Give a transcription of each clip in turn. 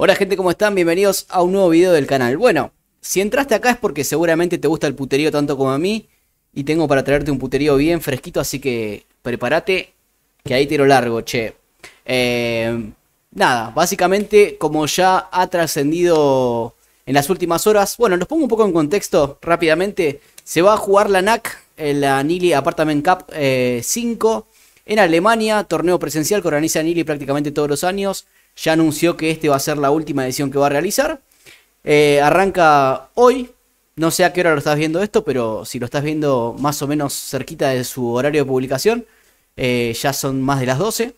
Hola gente, ¿cómo están? Bienvenidos a un nuevo video del canal. Bueno, si entraste acá es porque seguramente te gusta el puterío tanto como a mí. Y tengo para traerte un puterío bien fresquito, así que prepárate, que ahí te lo largo, che. Eh, nada, básicamente como ya ha trascendido en las últimas horas, bueno, los pongo un poco en contexto rápidamente. Se va a jugar la NAC, eh, la Nili Apartment Cup 5, eh, en Alemania, torneo presencial que organiza Nili prácticamente todos los años ya anunció que este va a ser la última edición que va a realizar. Eh, arranca hoy, no sé a qué hora lo estás viendo esto, pero si lo estás viendo más o menos cerquita de su horario de publicación, eh, ya son más de las 12,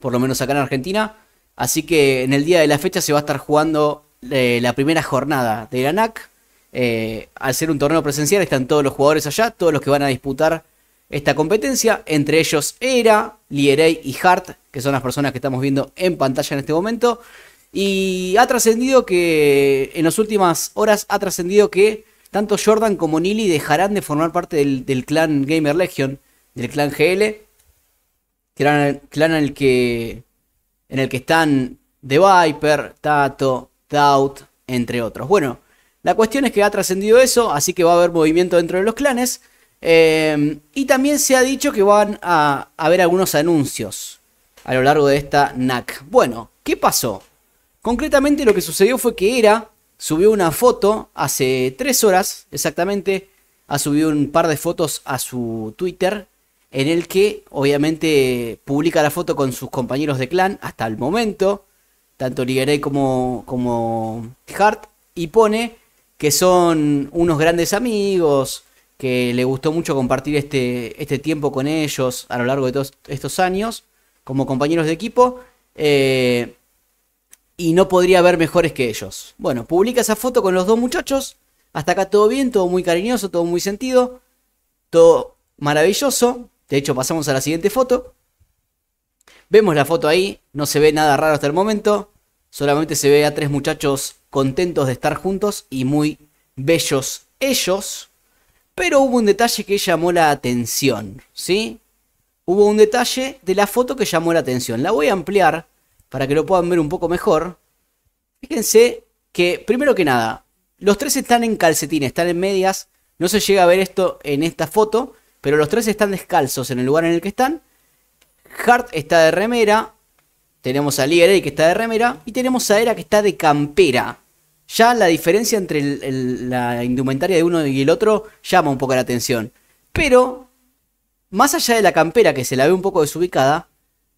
por lo menos acá en Argentina. Así que en el día de la fecha se va a estar jugando eh, la primera jornada de la NAC. al ser un torneo presencial están todos los jugadores allá, todos los que van a disputar esta competencia. Entre ellos Era, Lieray y Hart, que son las personas que estamos viendo en pantalla en este momento. Y ha trascendido que en las últimas horas ha trascendido que tanto Jordan como Nili dejarán de formar parte del, clan Gamer Legion, del clan GL, el clan en el que en el que están The Viper, Tato, Doubt, entre otros. Bueno, la cuestión es que ha trascendido eso, así que va a haber movimiento dentro de los clanes. Em, y también se ha dicho que van a, haber algunos anuncios a lo largo de esta NAC. Bueno, ¿qué pasó? Concretamente lo que sucedió fue que ERA subió una foto hace tres horas exactamente. Ha subido un par de fotos a su Twitter en el que obviamente publica la foto con sus compañeros de clan hasta el momento, tanto Ligaré como Hart, y pone que son unos grandes amigos, que le gustó mucho compartir este, este tiempo con ellos a lo largo de todos estos años, como compañeros de equipo, eh, y no podría haber mejores que ellos. Bueno, publica esa foto con los dos muchachos, hasta acá todo bien, todo muy cariñoso, todo muy sentido, todo maravilloso, de hecho pasamos a la siguiente foto. Vemos la foto ahí, no se ve nada raro hasta el momento, solamente se ve a tres muchachos contentos de estar juntos y muy bellos ellos. Pero hubo un detalle que llamó la atención, ¿sí? Hubo un detalle de la foto que llamó la atención. La voy a ampliar para que lo puedan ver un poco mejor. Fíjense que, primero que nada, los tres están en calcetines, están en medias. No se llega a ver esto en esta foto, pero los tres están descalzos en el lugar en el que están. Hart está de remera, tenemos a y que está de remera y tenemos a Era que está de campera ya la diferencia entre la indumentaria de uno y el otro llama un poco la atención. Pero, más allá de la campera que se la ve un poco desubicada,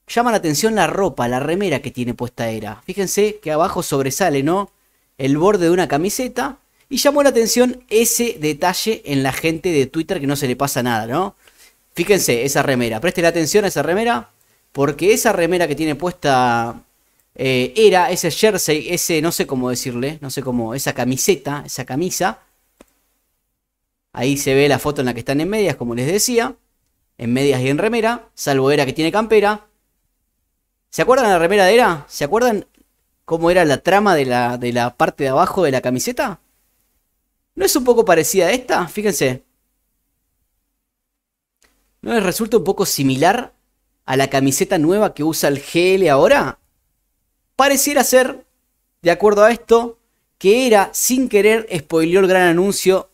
llama la atención la ropa, la remera que tiene puesta Era. Fíjense que abajo sobresale, ¿no? El borde de una camiseta. Y llamó la atención ese detalle en la gente de Twitter que no se le pasa nada, ¿no? Fíjense, esa remera. Presten atención a esa remera. Porque esa remera que tiene puesta eh, era, ese jersey, ese, no sé cómo decirle, no sé cómo, esa camiseta, esa camisa. Ahí se ve la foto en la que están en medias, como les decía. En medias y en remera, salvo Era que tiene campera. ¿Se acuerdan de la remera de Era? ¿Se acuerdan cómo era la trama de la, de la parte de abajo de la camiseta? ¿No es un poco parecida a esta? Fíjense. ¿No les resulta un poco similar a la camiseta nueva que usa el GL ahora? Pareciera ser, de acuerdo a esto, que era sin querer spoiler el gran anuncio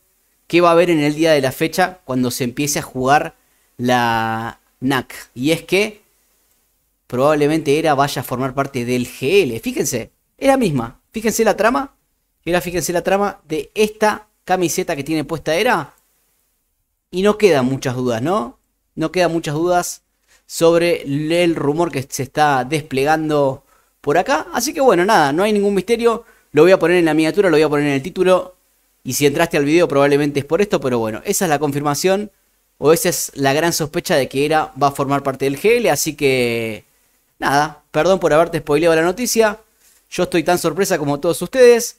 que va a haber en el día de la fecha cuando se empiece a jugar la NAC. Y es que probablemente era vaya a formar parte del GL. Fíjense, es la misma. Fíjense la trama. Era, fíjense la trama de esta camiseta que tiene puesta era. Y no quedan muchas dudas, ¿no? No quedan muchas dudas sobre el rumor que se está desplegando por acá. Así que bueno, nada, no hay ningún misterio. Lo voy a poner en la miniatura, lo voy a poner en el título. Y si entraste al video probablemente es por esto, pero bueno, esa es la confirmación. O esa es la gran sospecha de que Era va a formar parte del GL. Así que nada, perdón por haberte spoileado la noticia. Yo estoy tan sorpresa como todos ustedes.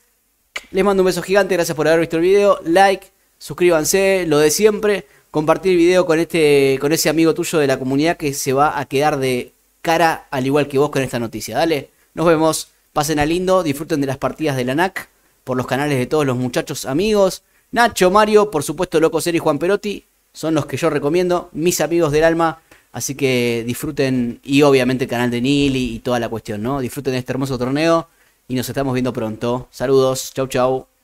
Les mando un beso gigante, gracias por haber visto el video. Like, suscríbanse, lo de siempre. Compartir el video con, este, con ese amigo tuyo de la comunidad que se va a quedar de cara al igual que vos con esta noticia. Dale. Nos vemos. Pasen a lindo, disfruten de las partidas de la NAC por los canales de todos los muchachos amigos. Nacho, Mario, por supuesto Loco Ser y Juan Perotti son los que yo recomiendo, mis amigos del alma. Así que disfruten y obviamente el canal de Nili y toda la cuestión, ¿no? Disfruten de este hermoso torneo y nos estamos viendo pronto. Saludos, chau chau.